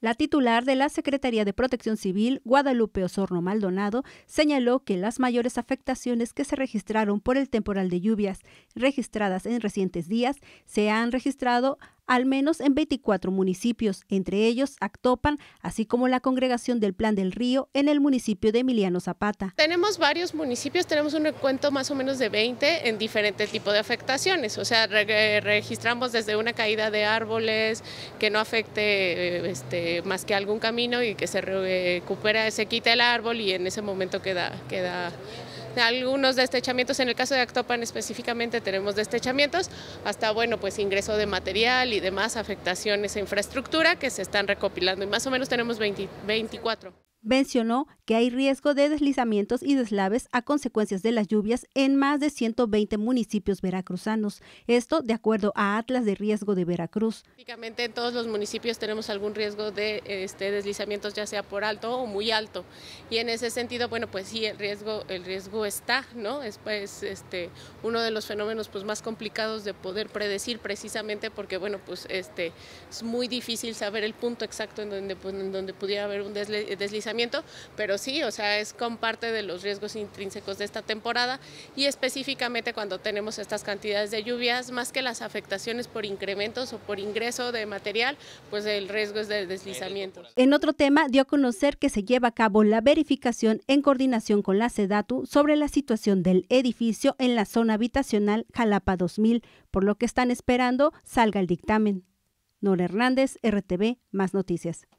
La titular de la Secretaría de Protección Civil, Guadalupe Osorno Maldonado, señaló que las mayores afectaciones que se registraron por el temporal de lluvias registradas en recientes días se han registrado al menos en 24 municipios, entre ellos Actopan, así como la congregación del Plan del Río en el municipio de Emiliano Zapata. Tenemos varios municipios, tenemos un recuento más o menos de 20 en diferentes tipo de afectaciones, o sea, registramos desde una caída de árboles que no afecte eh, este, más que algún camino y que se recupera, se quita el árbol y en ese momento queda, queda algunos destechamientos, en el caso de Actopan específicamente tenemos destechamientos, hasta bueno, pues ingreso de material y demás afectaciones a infraestructura que se están recopilando y más o menos tenemos 24. Mencionó que hay riesgo de deslizamientos y deslaves a consecuencias de las lluvias en más de 120 municipios veracruzanos. Esto de acuerdo a Atlas de Riesgo de Veracruz. Prácticamente en todos los municipios tenemos algún riesgo de este, deslizamientos, ya sea por alto o muy alto. Y en ese sentido, bueno, pues sí, el riesgo, el riesgo está, ¿no? Es pues, este, uno de los fenómenos pues, más complicados de poder predecir precisamente porque, bueno, pues este, es muy difícil saber el punto exacto en donde, pues, en donde pudiera haber un deslizamiento pero sí, o sea, es con parte de los riesgos intrínsecos de esta temporada y específicamente cuando tenemos estas cantidades de lluvias, más que las afectaciones por incrementos o por ingreso de material, pues el riesgo es de deslizamiento. En otro tema, dio a conocer que se lleva a cabo la verificación en coordinación con la SEDATU sobre la situación del edificio en la zona habitacional Jalapa 2000, por lo que están esperando salga el dictamen. Nora Hernández, RTV, Más Noticias.